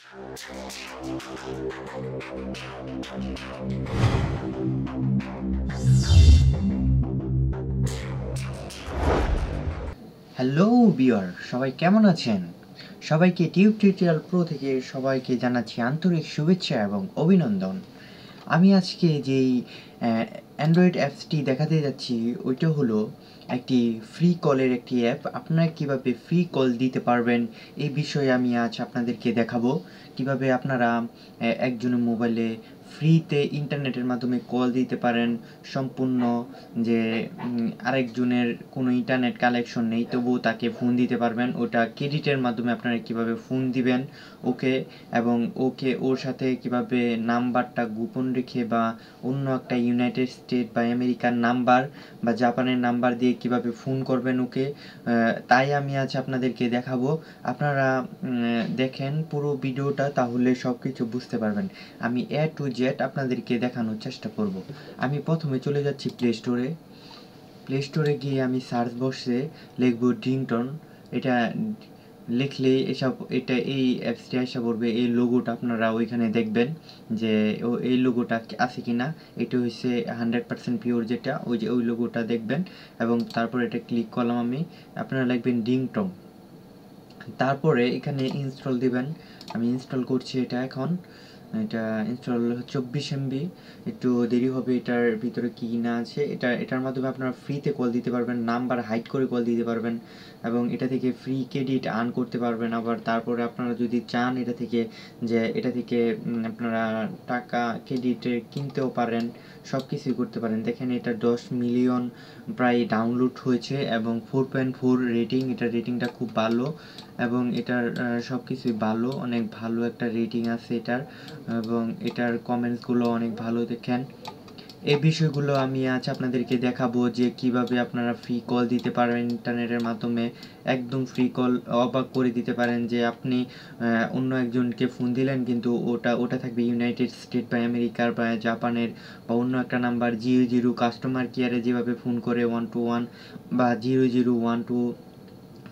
hello বিয়ার সবাই কেমন আছেন সবাইকে টিউব টিউটোরিয়াল প্রো থেকে সবাইকে জানাচ্ছি আন্তরিক শুভেচ্ছা এবং অভিনন্দন আমি আজকে যেই অ্যান্ড্রয়েড অ্যাপসটি দেখাতে যাচ্ছি ওইটা হলো একটি ফ্রি কলের একটি অ্যাপ আপনারা কিভাবে ফ্রি কল দিতে পারবেন এই বিষয়ে আমি আজ আপনাদেরকে দেখাবো কিভাবে আপনারা একজনের মোবাইলে ফ্রিতে ইন্টারনেটের মাধ্যমে কল দিতে পারেন সম্পূর্ণ যে আরেকজনের কোনো ইন্টারনেট কালেকশন নেই তবুও তাকে ফোন দিতে পারবেন ওটা ক্রেডিটের মাধ্যমে আপনারা কিভাবে ফোন দিবেন ওকে এবং ওকে ওর সাথে কিভাবে নাম্বারটা গোপন রেখে বা অন্য একটা ইউনাইটেড স্টেট বা আমেরিকার নাম্বার বা জাপানের নাম্বার দিয়ে কিভাবে ফোন করবেন ওকে তাই আমি আজ আপনাদেরকে দেখাবো আপনারা দেখেন পুরো ভিডিওটা তাহলে সব কিছু বুঝতে পারবেন আমি এ টু গ্যাজেট আপনাদেরকে দেখানোর চেষ্টা করব আমি প্রথমে চলে যাচ্ছি প্লে স্টোরে প্লে স্টোরে গিয়ে আমি সার্চ বক্সে লিখব ডিংটন এটা লিখলে এসব এটা এই অ্যাপসটি আসা পড়বে এই লোগোটা আপনারা ওইখানে দেখবেন যে ও এই লোগোটা আছে কি না এটা হচ্ছে হান্ড্রেড পার্সেন্ট পিওর যেটা ওই যে ওই লোগোটা দেখবেন এবং তারপর এটা ক্লিক করলাম আমি আপনারা লিখবেন ডিংটং তারপরে এখানে ইনস্টল দিবেন আমি ইনস্টল করছি এটা এখন এটা ইনস্টল চব্বিশ এমবি একটু দেরি হবে এটার ভিতরে কী না আছে এটা এটার মাধ্যমে আপনারা ফ্রিতে কল দিতে পারবেন নাম্বার হাইড করে কল দিতে পারবেন এবং এটা থেকে ফ্রি ক্রেডিট আর্ন করতে পারবেন আবার তারপরে আপনারা যদি চান এটা থেকে যে এটা থেকে আপনারা টাকা ক্রেডিট কিনতেও পারেন সব কিছুই করতে পারেন দেখেন এটা দশ মিলিয়ন প্রায় ডাউনলোড হয়েছে এবং ফোর পয়েন্ট ফোর রেটিং এটার রেটিংটা খুব ভালো এবং এটার সব কিছুই ভালো অনেক ভালো একটা রেটিং আছে এটার এবং এটার কমেন্টসগুলো অনেক ভালো দেখেন এই বিষয়গুলো আমি আজ আপনাদেরকে দেখাবো যে কিভাবে আপনারা ফ্রি কল দিতে পারেন ইন্টারনেটের মাধ্যমে একদম ফ্রি কল অবাক করে দিতে পারেন যে আপনি অন্য একজনকে ফোন দিলেন কিন্তু ওটা ওটা থাকবে ইউনাইটেড স্টেট বা আমেরিকার বা জাপানের বা অন্য একটা নাম্বার জিরো জিরো কাস্টমার কেয়ারে যেভাবে ফোন করে ওয়ান টু ওয়ান বা zero zero one two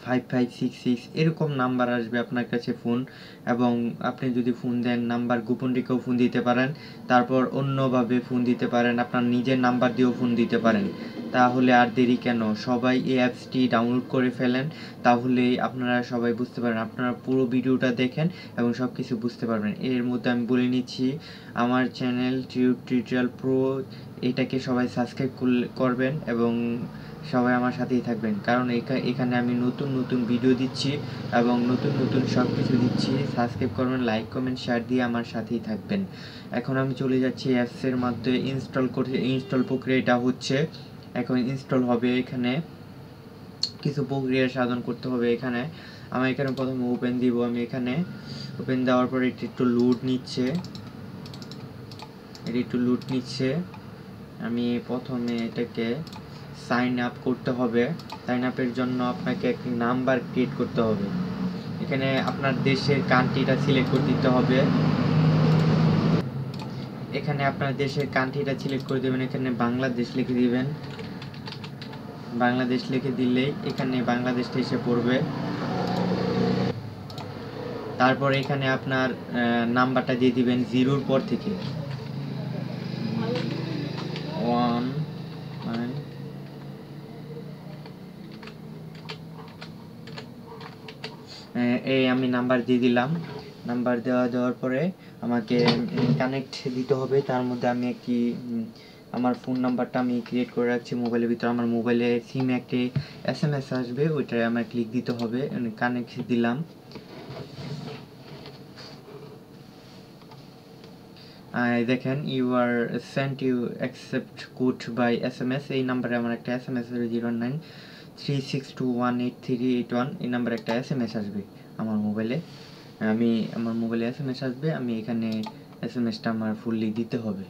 five five six এরকম নাম্বার আসবে আপনার কাছে ফোন এবং আপনি যদি ফোন দেন নাম্বার গোপন রেখেও ফোন দিতে পারেন তারপর অন্যভাবে ফোন দিতে পারেন আপনার নিজের নাম্বার দিয়েও ফোন দিতে পারেন তাহলে আর দেরি কেন সবাই এই অ্যাপসটি ডাউনলোড করে ফেলেন তাহলে আপনারা সবাই বুঝতে পারেন আপনারা পুরো ভিডিওটা দেখেন এবং সব কিছু বুঝতে পারবেন এর মধ্যে আমি বলে নিচ্ছি আমার চ্যানেল টিউব টিউটোরিয়াল প্রো এটাকে সবাই সাবস্ক্রাইব করবেন এবং সবাই আমার সাথেই থাকবেন কারণ এখানে আমি নতুন নতুন ভিডিও দিচ্ছি এবং নতুন নতুন সব কিছু দিচ্ছি সাবস্ক্রাইব করবেন লাইক কমেন্ট শেয়ার দিয়ে আমার সাথেই থাকবেন এখন আমি চলে যাচ্ছি অ্যাপসের মাধ্যমে ইনস্টল করে ইনস্টল প্রক্রিয়াটা হচ্ছে এখন ইনস্টল হবে এখানে কিছু প্রক্রিয়া সাধন করতে হবে এখানে আমি এখানে প্রথমে ওপেন দিব আমি এখানে ওপেন দেওয়ার পর এটি একটু লোড নিচ্ছে এটি একটু লোড নিচ্ছে আমি প্রথমে এটাকে সাইন আপ করতে হবে সাইন আপের জন্য আপনাকে একটি নাম্বার ক্রিয়েট করতে হবে এখানে আপনার দেশের কান্ট্রিটা সিলেক্ট করে দিতে হবে এখানে আপনার দেশের কান্ট্রিটা সিলেক্ট করে দেবেন এখানে বাংলাদেশ লিখে দিবেন বাংলাদেশ লিখে দিলেই এখানে বাংলাদেশটা এসে পড়বে তারপর এখানে আপনার নাম্বারটা দিয়ে দিবেন জিরোর পর থেকে এই আমি নাম্বার দিয়ে দিলাম নাম্বার দেওয়া দেওয়ার পরে আমাকে কানেক্ট দিতে হবে তার মধ্যে আমি একটি আমার ফোন নাম্বারটা আমি ক্রিয়েট করে রাখছি মোবাইলের ভিতরে আমার মোবাইলে সিমে একটি এস এম এস আসবে ওইটায় আমার ক্লিক দিতে হবে কানেক্ট দিলাম দেখেন you are sent you accept code by S M S এই নাম্বারে আমার একটা S M S zero nine three six two one eight three eight one এই নাম্বার একটা এস এম এস আসবে আমার মোবাইলে আমি আমার মোবাইলে এস এম এস আসবে আমি এখানে এস এম এসটা আমার ফুললি দিতে হবে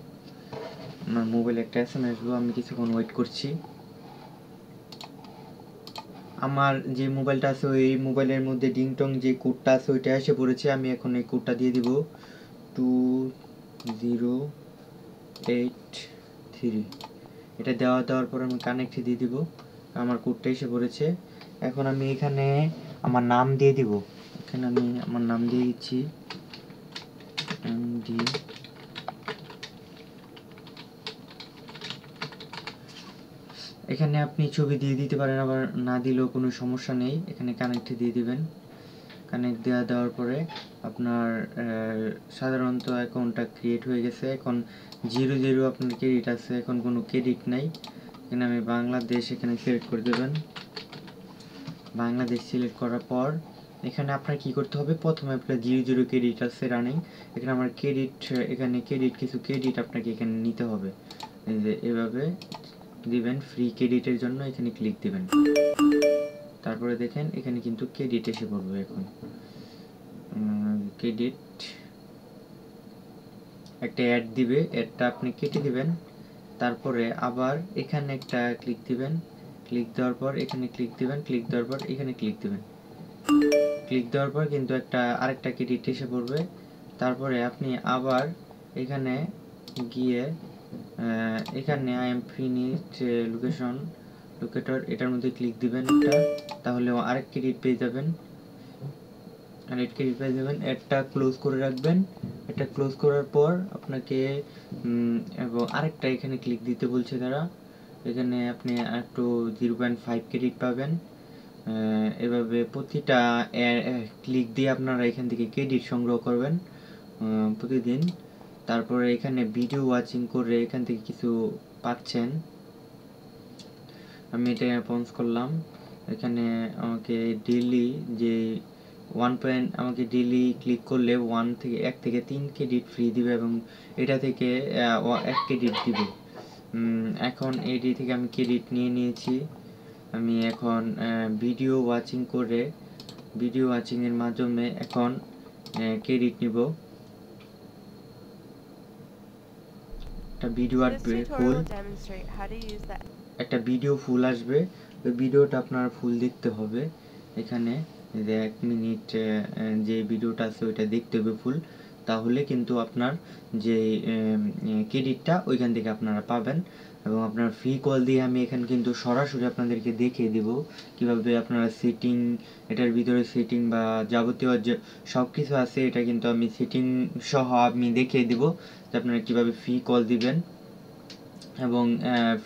আমার মোবাইলে একটা এস এম এস আসবে আমি কিছুক্ষণ ওয়েট করছি আমার যে মোবাইলটা আছে ওই মোবাইলের মধ্যে ডিংটং যে কোডটা আছে ওইটা এসে পড়েছে আমি এখন এই কোডটা দিয়ে দিব টু জিরো এইট থ্রি এটা দেওয়া দেওয়ার পর আমি কানেক্ট দিয়ে দিব আমার কোডটা এসে পড়েছে এখন আমি এখানে আমার নাম দিয়ে দিব এখানে আমি আমার নাম দিয়ে দিচ্ছি এখানে আপনি ছবি দিয়ে দিতে পারেন আবার না দিলেও কোনো সমস্যা নেই এখানে কানেক্ট দিয়ে দিবেন কানেক্ট দেওয়া দেওয়ার পরে আপনার সাধারণত অ্যাকাউন্টটা ক্রিয়েট হয়ে গেছে এখন জিরো জিরো আপনার ক্রেডিট আছে এখন কোনো ক্রেডিট নাই এখানে আমি বাংলাদেশ এখানে সিলেক্ট করে দেবেন বাংলাদেশ সিলেক্ট করার পর এখানে আপনার কি করতে হবে প্রথমে আপনার জিরো জিরো ক্রেডিট আছে রানিং এখানে আমার ক্রেডিট এখানে ক্রেডিট কিছু ক্রেডিট আপনাকে এখানে নিতে হবে এভাবে দিবেন ফ্রি ক্রেডিটের জন্য এখানে ক্লিক দিবেন তারপরে দেখেন এখানে কিন্তু ক্রেডিট এসে পড়বে এখন ক্রেডিট একটা অ্যাড দিবে অ্যাডটা আপনি কেটে দিবেন তারপরে আবার এখানে একটা ক্লিক দিবেন ক্লিক দেওয়ার পর এখানে ক্লিক দিবেন ক্লিক দেওয়ার পর এখানে ক্লিক দিবেন ক্লিক দেওয়ার পর কিন্তু একটা আরেকটা ক্রেডিট এসে পড়বে তারপরে আপনি আবার এখানে গিয়ে এখানে I M finite location locator এটার মধ্যে ক্লিক দিবেন একটা তাহলে আরেক ক্রেডিট পেয়ে যাবেন আর এটাকে রিপ্লাই দেবেন একটা ক্লোজ করে রাখবেন এটা ক্লোজ করার পর আপনাকে এবং আরেকটা এখানে ক্লিক দিতে বলছে তারা এখানে আপনি একটু জিরো পয়েন্ট ফাইভ ক্রেডিট পাবেন এভাবে প্রতিটা ক্লিক দিয়ে আপনারা এখান থেকে ক্রেডিট সংগ্রহ করবেন প্রতিদিন তারপরে এখানে ভিডিও ওয়াচিং করে এখান থেকে কিছু পাচ্ছেন আমি এটা পঞ্চ করলাম এখানে আমাকে ডেলি যে ওয়ান পয়েন্ট আমাকে ডেলি ক্লিক করলে ওয়ান থেকে এক থেকে তিন ক্রেডিট ফ্রি দিবে এবং এটা থেকে এক ক্রেডিট দিবে এখন এটি থেকে আমি ক্রেডিট নিয়ে নিয়েছি আমি এখন ভিডিও ওয়াচিং করে ভিডিও ওয়াচিংয়ের মাধ্যমে এখন ক্রেডিট নিব একটা ভিডিও আসবে ফুল একটা ভিডিও ফুল আসবে ওই ভিডিওটা আপনার ফুল দেখতে হবে এখানে যে এক মিনিট যে ভিডিওটা আছে ওইটা দেখতে হবে ফুল তাহলে কিন্তু আপনার যে ক্রেডিটটা ওইখান থেকে আপনারা পাবেন এবং আপনার ফ্রি কল দিয়ে আমি এখানে কিন্তু সরাসরি আপনাদেরকে দেখিয়ে দিব কিভাবে আপনারা সিটিং এটার ভিতরে সিটিং বা যাবতীয় যে সব কিছু আছে এটা কিন্তু আমি সিটিং সহ আমি দেখিয়ে দিব যে আপনারা কীভাবে ফ্রি কল দিবেন এবং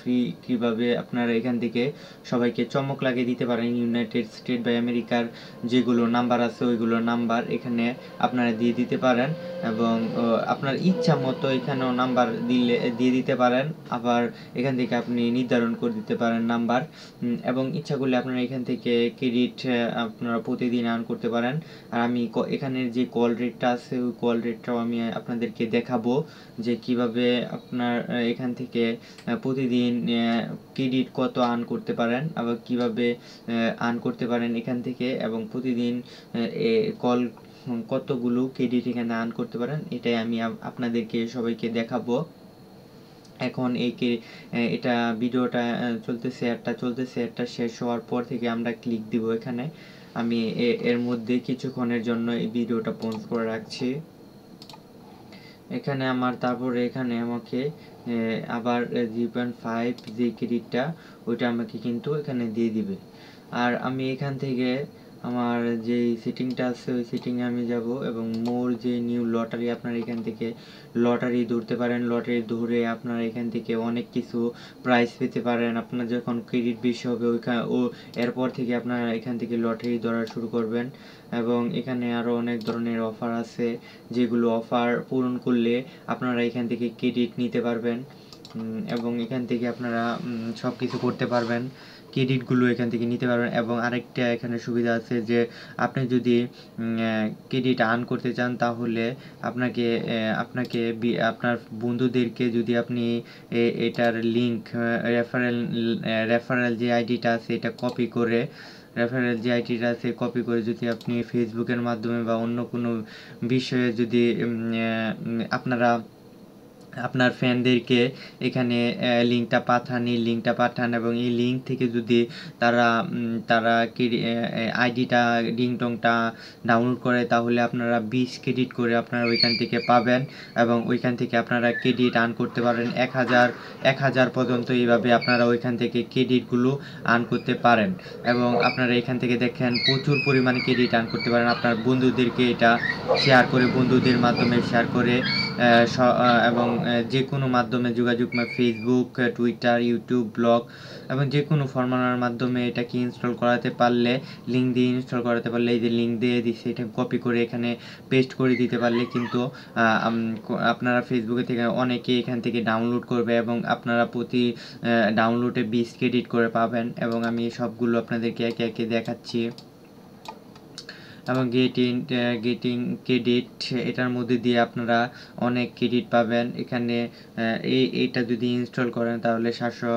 ফ্রি কীভাবে আপনারা এখান থেকে সবাইকে চমক লাগিয়ে দিতে পারেন ইউনাইটেড স্টেট বা আমেরিকার যেগুলো নাম্বার আছে ওইগুলো নাম্বার এখানে আপনারা দিয়ে দিতে পারেন এবং আপনার ইচ্ছা মতো এখানেও নাম্বার দিলে দিয়ে দিতে পারেন আবার এখান থেকে আপনি নির্ধারণ করে দিতে পারেন নাম্বার এবং ইচ্ছা করলে আপনারা এখান থেকে ক্রেডিট আপনারা প্রতিদিন আর্ন করতে পারেন আর আমি এখানের যে কল রেটটা আছে ওই কল রেটটাও আমি আপনাদেরকে দেখাবো যে কিভাবে আপনার এখান থেকে প্রতিদিন ক্রেডিট কত আর্ন করতে পারেন আবার কিভাবে আর্ন করতে পারেন এখান থেকে এবং প্রতিদিন কল কতগুলো ক্রেডিট এখানে আর্ন করতে পারেন এটাই আমি আপনাদেরকে সবাইকে দেখাবো এখন এই এটা ভিডিওটা চলতেছে একটা চলতেছে একটা শেষ হওয়ার পর থেকে আমরা ক্লিক দিব এখানে আমি এর মধ্যে কিছুক্ষণের জন্য এই ভিডিওটা পোস্ট করে রাখছি এখানে আমার তারপরে এখানে আমাকে আবার জি পয়েন্ট ফাইভ যে ক্রেডিটটা ওইটা আমাকে কিন্তু এখানে দিয়ে দিবে আর আমি এখান থেকে আমার যেই সিটিংটা আছে ওই সিটিংয়ে আমি যাব এবং মোর যে নিউ লটারি আপনারা এখান থেকে লটারি ধরতে পারেন লটারি ধরে আপনারা এখান থেকে অনেক কিছু প্রাইজ পেতে পারেন আপনার যখন ক্রেডিট বেশি হবে ওইখান ও এরপর থেকে আপনারা এখান থেকে লটারি ধরা শুরু করবেন এবং এখানে আরও অনেক ধরনের অফার আছে যেগুলো অফার পূরণ করলে আপনারা এখান থেকে ক্রেডিট নিতে পারবেন এবং এখান থেকে আপনারা সব কিছু করতে পারবেন ক্রেডিটগুলো এখান থেকে নিতে পারবেন এবং আরেকটা এখানে সুবিধা আছে যে আপনি যদি ক্রেডিট আর্ন করতে চান তাহলে আপনাকে আপনাকে আপনার বন্ধুদেরকে যদি আপনি এটার লিঙ্ক রেফারেল রেফারেল যে আইডিটা আছে এটা কপি করে রেফারেল যে আইডিটা আছে কপি করে যদি আপনি ফেসবুকের মাধ্যমে বা অন্য কোনো বিষয়ে যদি আপনারা আপনার ফ্যানদেরকে এখানে লিঙ্কটা পাঠান এই লিঙ্কটা পাঠান এবং এই লিঙ্ক থেকে যদি তারা তারা আইডিটা রিংটংটা ডাউনলোড করে তাহলে আপনারা বিশ ক্রেডিট করে আপনারা ওইখান থেকে পাবেন এবং ওইখান থেকে আপনারা ক্রেডিট আর্ন করতে পারেন এক হাজার এক হাজার পর্যন্ত এইভাবে আপনারা ওইখান থেকে ক্রেডিটগুলো আর্ন করতে পারেন এবং আপনারা এখান থেকে দেখেন প্রচুর পরিমাণে ক্রেডিট আর্ন করতে পারেন আপনার বন্ধুদেরকে এটা শেয়ার করে বন্ধুদের মাধ্যমে শেয়ার করে এবং যে কোনো মাধ্যমে যোগাযোগ ফেসবুক টুইটার ইউটিউব ব্লগ এবং যে কোনো ফরমালার মাধ্যমে এটাকে ইনস্টল করাতে পারলে লিঙ্ক দিয়ে ইনস্টল করাতে পারলে এই যে লিঙ্ক দিয়ে দিচ্ছে এটা কপি করে এখানে পেস্ট করে দিতে পারলে কিন্তু আপনারা ফেসবুকে থেকে অনেকে এখান থেকে ডাউনলোড করবে এবং আপনারা প্রতি ডাউনলোডে বিশ ক্রেডিট করে পাবেন এবং আমি সবগুলো আপনাদেরকে একে একে দেখাচ্ছি এবং গেট ইন গেটিং ক্রেডিট এটার মধ্যে দিয়ে আপনারা অনেক ক্রেডিট পাবেন এখানে uh, এই এটা যদি ইনস্টল করেন তাহলে সাতশো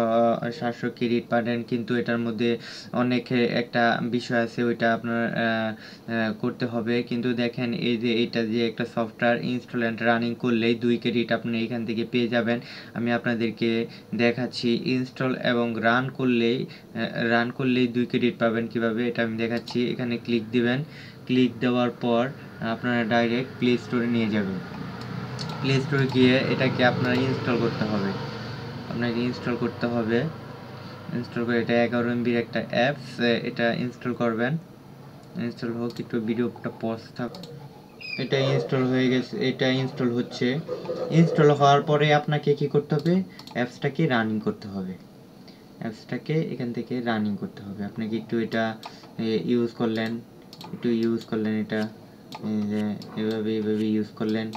সাতশো ক্রেডিট পাবেন কিন্তু এটার মধ্যে অনেক একটা বিষয় আছে ওইটা আপনার করতে হবে কিন্তু দেখেন এই যে এটা যে একটা সফটওয়্যার ইনস্টল অ্যান্ড রানিং করলেই দুই ক্রেডিট আপনি এখান থেকে পেয়ে যাবেন আমি আপনাদেরকে দেখাচ্ছি ইনস্টল এবং রান করলেই রান করলেই দুই ক্রেডিট পাবেন কিভাবে এটা আমি দেখাচ্ছি এখানে ক্লিক দিবেন ক্লিক দেওয়ার পর আপনারা ডাইরেক্ট প্লে স্টোরে নিয়ে যাবেন প্লে স্টোরে গিয়ে এটাকে আপনারা ইনস্টল করতে হবে আপনাকে ইনস্টল করতে হবে ইনস্টল করে এটা এগারো এমবির একটা অ্যাপস এটা ইনস্টল করবেন ইনস্টল হোক একটু ভিডিওটা পজ থাক এটা ইনস্টল হয়ে গেছে এটা ইনস্টল হচ্ছে ইনস্টল হওয়ার পরে আপনাকে কি করতে হবে অ্যাপসটাকে রানিং করতে হবে অ্যাপসটাকে এখান থেকে রানিং করতে হবে আপনাকে একটু এটা ইউজ করলেন একটু ইউজ করলেন এটা যে এভাবে এভাবে ইউজ করলেন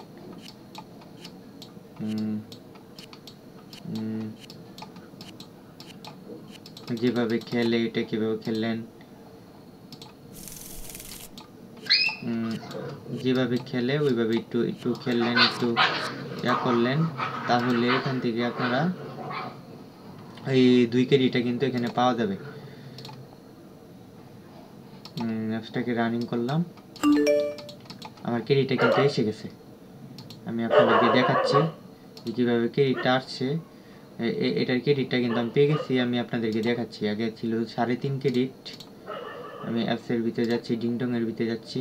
যেভাবে খেলে এটা কীভাবে খেললেন যেভাবে খেলে ওইভাবে একটু একটু খেললেন একটু ইয়া করলেন তাহলে এখান থেকে আপনারা এই দুই কেজিটা কিন্তু এখানে পাওয়া যাবে অ্যাপসটাকে রানিং করলাম আমার ক্যারিটা কিন্তু এসে গেছে আমি আপনাদেরকে দেখাচ্ছি যে কীভাবে ক্যারিটা আসছে এটার ক্রেডিটটা কিন্তু আমি পেয়ে গেছি আমি আপনাদেরকে দেখাচ্ছি আগে ছিল সাড়ে তিন ক্রেডিট আমি অ্যাপসের ভিতরে যাচ্ছি ডিংটংয়ের ভিতরে যাচ্ছি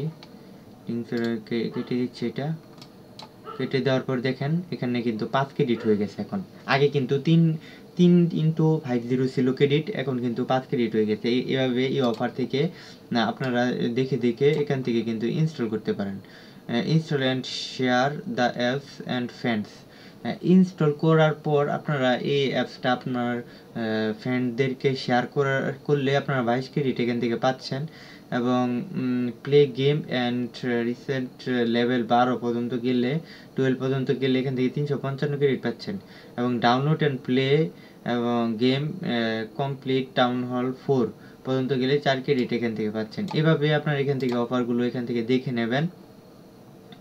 ডিংটংয়ের কেটে দিচ্ছি এটা কেটে দেওয়ার পর দেখেন এখানে কিন্তু পাঁচ ক্রেডিট হয়ে গেছে এখন আগে কিন্তু তিন তিন ইন্টু ফাইভ জিরো ছিল ক্রেডিট এখন কিন্তু পাঁচ ক্রেডিট হয়ে গেছে এভাবে এই অফার থেকে না আপনারা দেখে দেখে এখান থেকে কিন্তু ইনস্টল করতে পারেন install and share the apps and friends install করার পর আপনারা এই অ্যাপসটা আপনার ফ্রেন্ডদেরকে শেয়ার করার করলে আপনারা বাইশ ক্রেডিট এখান থেকে পাচ্ছেন এবং play game and recent level বারো পর্যন্ত গেলে টুয়েলভ পর্যন্ত গেলে এখান থেকে তিনশো পঞ্চান্ন ক্রেডিট পাচ্ছেন এবং ডাউনলোড অ্যান্ড প্লে এবং game complete town hall four পর্যন্ত গেলে চার ক্রেডিট এখান থেকে পাচ্ছেন এভাবে আপনার এখান থেকে অফারগুলো এখান থেকে দেখে নেবেন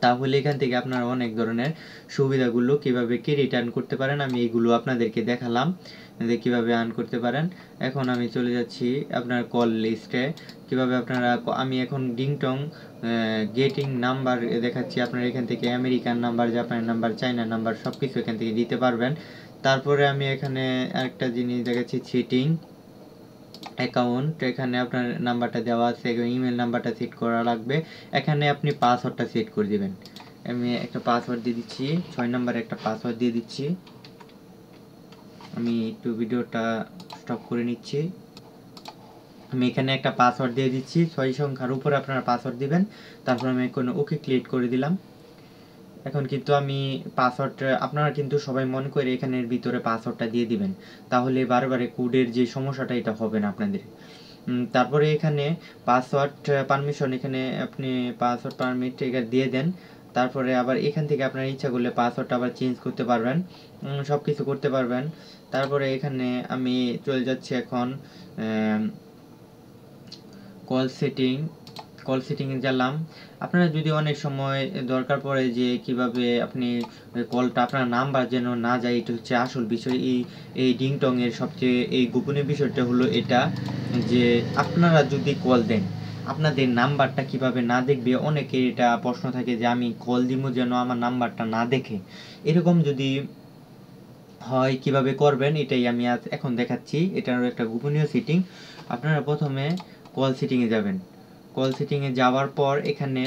তাহলে এখান থেকে আপনারা অনেক ধরনের সুবিধাগুলো কীভাবে কি রিটার্ন করতে পারেন আমি এইগুলো আপনাদেরকে দেখালাম যে কীভাবে আর্ন করতে পারেন এখন আমি চলে যাচ্ছি আপনার কল লিস্টে কীভাবে আপনারা আমি এখন ডিংটং গেটিং নাম্বার দেখাচ্ছি আপনারা এখান থেকে আমেরিকান নাম্বার জাপানের নাম্বার চায়নার নাম্বার সব কিছু এখান থেকে দিতে পারবেন তারপরে আমি এখানে একটা জিনিস দেখাচ্ছি চিটিং অ্যাকাউন্ট এখানে আপনার নাম্বারটা দেওয়া আছে ইমেল নাম্বারটা সেট করা লাগবে এখানে আপনি পাসওয়ার্ডটা সেট করে দেবেন আমি একটা পাসওয়ার্ড দিয়ে দিচ্ছি ছয় নাম্বারে একটা পাসওয়ার্ড দিয়ে দিচ্ছি আমি একটু ভিডিওটা স্টপ করে নিচ্ছি আমি এখানে একটা পাসওয়ার্ড দিয়ে দিচ্ছি ছয় সংখ্যার উপরে আপনারা পাসওয়ার্ড দিবেন তারপর আমি কোনো ওকে ক্লিক করে দিলাম এখন কিন্তু আমি পাসওয়ার্ড আপনারা কিন্তু সবাই মনে করে এখানের ভিতরে পাসওয়ার্ডটা দিয়ে দিবেন তাহলে বারবারে কোডের যে সমস্যাটা এটা হবে না আপনাদের তারপরে এখানে পাসওয়ার্ড পারমিশন এখানে আপনি পাসওয়ার্ড পারমিট এটা দিয়ে দেন তারপরে আবার এখান থেকে আপনার ইচ্ছা করলে পাসওয়ার্ডটা আবার চেঞ্জ করতে পারবেন সব কিছু করতে পারবেন তারপরে এখানে আমি চলে যাচ্ছি এখন কল সেটিং কল সেটিংয়ে গেলাম আপনারা যদি অনেক সময় দরকার পড়ে যে কিভাবে আপনি কলটা আপনার নাম্বার যেন না যায় এটা হচ্ছে আসল বিষয় এই এই ডিংটংয়ের সবচেয়ে এই গোপনীয় বিষয়টা হলো এটা যে আপনারা যদি কল দেন আপনাদের নাম্বারটা কিভাবে না দেখবে অনেকের এটা প্রশ্ন থাকে যে আমি কল দিব যেন আমার নাম্বারটা না দেখে এরকম যদি হয় কিভাবে করবেন এটাই আমি আজ এখন দেখাচ্ছি এটারও একটা গোপনীয় সিটিং আপনারা প্রথমে কল সিটিংয়ে যাবেন কল সিটিংয়ে যাওয়ার পর এখানে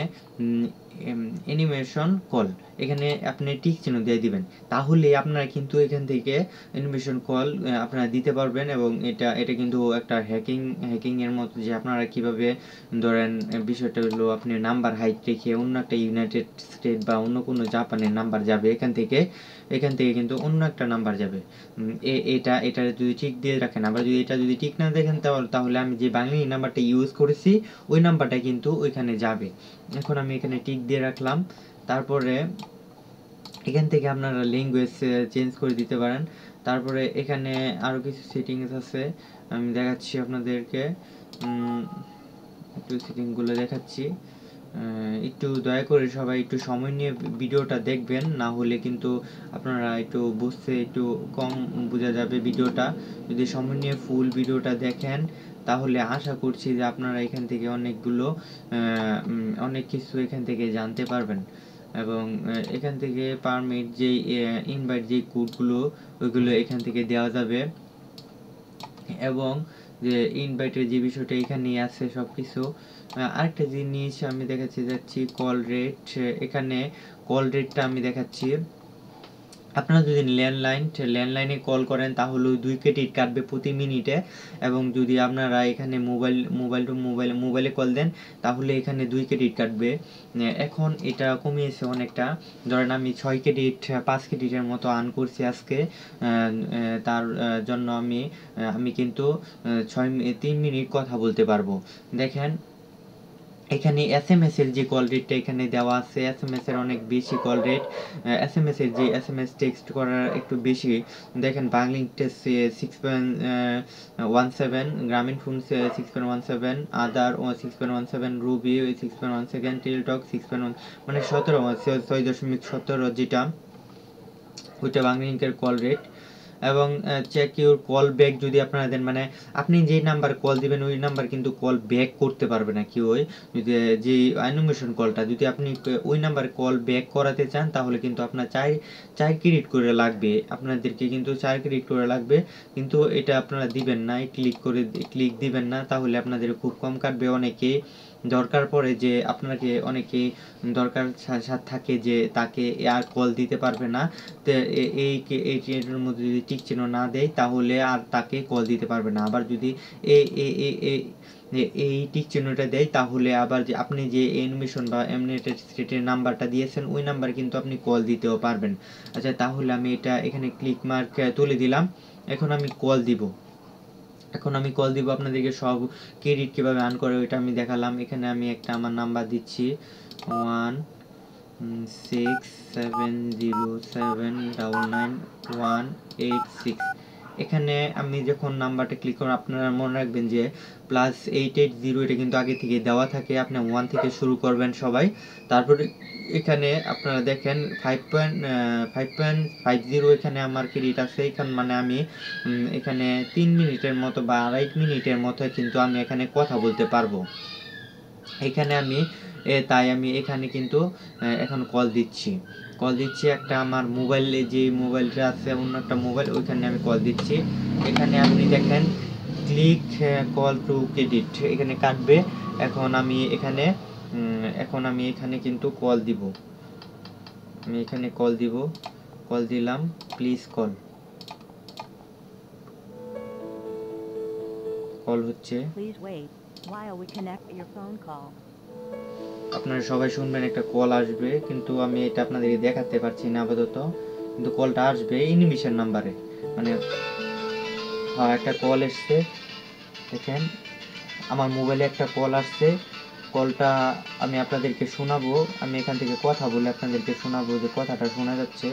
অ্যানিমেশন কল এখানে আপনি টিক চিহ্ন দিয়ে দিবেন তাহলে আপনারা কিন্তু এখান থেকে অ্যানিমেশন কল আপনারা দিতে পারবেন এবং এটা এটা কিন্তু একটা হ্যাকিং হ্যাকিংয়ের মতো যে আপনারা কিভাবে ধরেন বিষয়টা হলো আপনি নাম্বার হাইট রেখে অন্য একটা ইউনাইটেড স্টেট বা অন্য কোনো জাপানের নাম্বার যাবে এখান থেকে এখান থেকে কিন্তু অন্য একটা নাম্বার যাবে এটা এটা যদি টিক দিয়ে রাখেন আবার যদি এটা যদি টিক না দেখেন তাহলে আমি যে বাংলা নাম্বারটা ইউজ করেছি ওই নাম্বারটা কিন্তু ওইখানে যাবে এখন আমি এখানে টিক দিয়ে রাখলাম তারপরে এখান থেকে আপনারা ল্যাঙ্গুয়েজ চেঞ্জ করে দিতে পারেন তারপরে এখানে আরও কিছু সেটিংস আছে আমি দেখাচ্ছি আপনাদেরকে একটু সেটিংগুলো দেখাচ্ছি একটু দয়া করে সবাই একটু সময় নিয়ে ভিডিওটা দেখবেন না হলে কিন্তু আপনারা একটু বুঝতে একটু কম বোঝা যাবে ভিডিওটা যদি সময় নিয়ে ফুল ভিডিওটা দেখেন তাহলে আশা করছি যে আপনারা এখান থেকে অনেকগুলো অনেক কিছু এখান থেকে জানতে পারবেন এবং এখান থেকে পারমিট যে ইনভাইট যে কোডগুলো ওইগুলো এখান থেকে দেওয়া যাবে এবং যে ইনভাইটের যে বিষয়টা এখানেই আছে সব কিছু আরেকটা জিনিস আমি দেখাচ্ছি যাচ্ছি কল রেট এখানে কল রেটটা আমি দেখাচ্ছি আপনারা যদি ল্যান্ডলাইন ল্যান্ডলাইনে কল করেন তাহলে দুই ক্রেডিট কাটবে প্রতি মিনিটে এবং যদি আপনারা এখানে মোবাইল মোবাইল টু মোবাইল মোবাইলে কল দেন তাহলে এখানে দুই ক্রেডিট কাটবে এখন এটা কমিয়েছে অনেকটা ধরেন আমি ছয় ক্রেডিট পাঁচ ক্রেডিটের মতো আর্ন করছি আজকে তার জন্য আমি আমি কিন্তু ছয় তিন মিনিট কথা বলতে পারবো দেখেন এখানে এস এম এসের যে কল রেটটা এখানে দেওয়া আছে এস এম এসের অনেক বেশি কল রেট এস এম এসের যে এস এম এস টেক্সট করার একটু বেশি দেখেন Banglalink test six point one seven Grameenphone six point one seven other six point one seven Robi six point one seven Teletalk six point one মানে সতেরো ছয় দশমিক সতেরো যেটা ওইটা বাংলিংকের কল রেট এবং চেক ইউর কল ব্যাক যদি আপনারা দেন মানে আপনি যেই নাম্বার কল দিবেন ওই নাম্বার কিন্তু কল ব্যাক করতে পারবে না কি ওই যদি যে অ্যানিমেশন কলটা যদি আপনি ওই নাম্বার কল ব্যাক করাতে চান তাহলে কিন্তু আপনার চাই চাই ক্রেডিট করে লাগবে আপনাদেরকে কিন্তু চাই ক্রেডিট করে লাগবে কিন্তু এটা আপনারা দিবেন না ক্লিক করে ক্লিক দিবেন না তাহলে আপনাদের খুব কম কাটবে অনেকে দরকার পড়ে যে আপনাকে অনেকে দরকার থাকে যে তাকে আর কল দিতে পারবে না এই এই এটার মধ্যে যদি টিক চিহ্ন না দেয় তাহলে আর তাকে কল দিতে পারবে না আবার যদি এ এ এ এই টিক চিহ্নটা দেয় তাহলে আবার যে আপনি যে অ্যানিমেশন বা এমনিটেড স্টেটের নাম্বারটা দিয়েছেন ওই নাম্বার কিন্তু আপনি কল দিতেও পারবেন আচ্ছা তাহলে আমি এটা এখানে ক্লিক মার্ক তুলে দিলাম এখন আমি কল দিব এখন আমি কল দিব আপনাদেরকে সব ক্রেডিট কীভাবে আর্ন করে ওইটা আমি দেখালাম এখানে আমি একটা আমার নাম্বার দিচ্ছি one six seven zero seven double nine one eight six এখানে আমি যখন নাম্বারটা ক্লিক করেন আপনারা মনে রাখবেন যে প্লাস এইট এইট জিরো এটা কিন্তু আগে থেকে দেওয়া থাকে আপনি ওয়ান থেকে শুরু করবেন সবাই তারপরে এখানে আপনারা দেখেন five point five point five zero এখানে আমার ক্রেডিট আছে এখানে মানে আমি এখানে তিন মিনিটের মতো বা আড়াই মিনিটের মতো কিন্তু আমি এখানে কথা বলতে পারবো এখানে আমি তাই আমি এখানে কিন্তু এখন কল দিচ্ছি কল দিচ্ছি একটা আমার মোবাইলে যে মোবাইলটা আছে অন্য একটা মোবাইল ওইখানে আমি কল দিচ্ছি এখানে আপনি দেখেন ক্লিক কল টু ক্রেডিট এখানে কাটবে এখন আমি এখানে এখন আমি এখানে কিন্তু কল দিব আমি এখানে কল দিব কল দিলাম প্লিজ কল কল হচ্ছে আপনারা সবাই শুনবেন একটা কল আসবে কিন্তু আমি এটা আপনাদেরকে দেখাতে পারছি না আপাতত কিন্তু কলটা আসবে ইনিমিশন নাম্বারে মানে হ্যাঁ একটা কল এসছে দেখেন আমার মোবাইলে একটা কল আসছে কলটা আমি আপনাদেরকে শোনাবো আমি এখান থেকে কথা বলে আপনাদেরকে শোনাবো যে কথাটা শোনা যাচ্ছে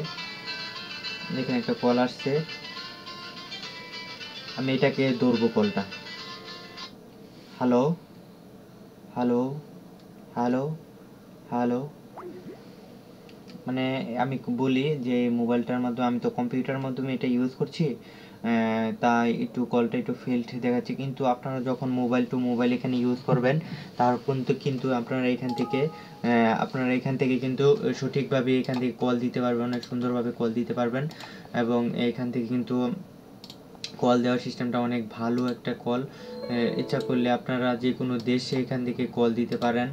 দেখেন একটা কল আসছে আমি এটাকে ধরবো কলটা হ্যালো হ্যালো হ্যালো হ্যালো মানে আমি বলি যে মোবাইলটার মাধ্যমে আমি তো কম্পিউটার মাধ্যমে এটা ইউজ করছি তাই একটু কলটা একটু ফেল্ড দেখাচ্ছে কিন্তু আপনারা যখন মোবাইল টু মোবাইল এখানে ইউজ করবেন তার কিন্তু কিন্তু আপনারা এখান থেকে আপনারা এখান থেকে কিন্তু সঠিকভাবে এখান থেকে কল দিতে পারবেন অনেক সুন্দরভাবে কল দিতে পারবেন এবং এখান থেকে কিন্তু কল দেওয়ার সিস্টেমটা অনেক ভালো একটা কল ইচ্ছা করলে আপনারা যে কোনো দেশে এখান থেকে কল দিতে পারেন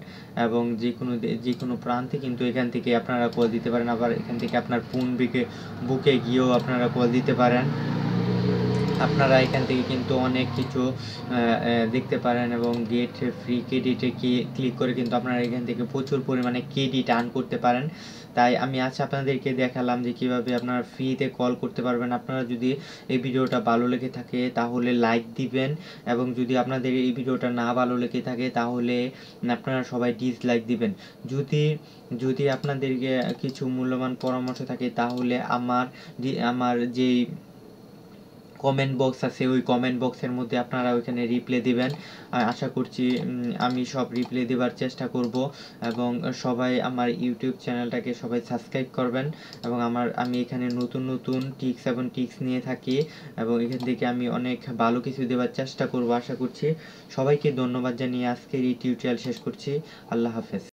এবং যে কোনো যে কোনো প্রান্তে কিন্তু এখান থেকে আপনারা কল দিতে পারেন আবার এখান থেকে আপনার ফোন বিকে বুকে গিয়েও আপনারা কল দিতে পারেন আপনারা এখান থেকে কিন্তু অনেক কিছু দেখতে পারেন এবং গেট ফ্রি ক্রেডিটে ক্লিক করে কিন্তু আপনারা এখান থেকে প্রচুর পরিমাণে ক্রেডিট আর্ন করতে পারেন তাই আমি আজ আপনাদেরকে দেখালাম যে কিভাবে আপনারা ফ্রিতে কল করতে পারবেন আপনারা যদি এই ভিডিওটা ভালো লেগে থাকে তাহলে লাইক দিবেন এবং যদি আপনাদের এই ভিডিওটা না ভালো লেগে থাকে তাহলে আপনারা সবাই ডিসলাইক দিবেন যদি যদি আপনাদেরকে কিছু মূল্যবান পরামর্শ থাকে তাহলে আমার আমার যেই কমেন্ট বক্স আছে ওই কমেন্ট বক্সের মধ্যে আপনারা ওইখানে রিপ্লে দিবেন আশা করছি আমি সব রিপ্লে দেবার চেষ্টা করব এবং সবাই আমার ইউটিউব চ্যানেলটাকে সবাই সাবস্ক্রাইব করবেন এবং আমার আমি এখানে নতুন নতুন টিক্স এবং টিক্স নিয়ে থাকি এবং এখান থেকে আমি অনেক ভালো কিছু দেওয়ার চেষ্টা করব আশা করছি সবাইকে ধন্যবাদ জানিয়ে আজকের এই টিউটোরিয়াল শেষ করছি আল্লাহ হাফেজ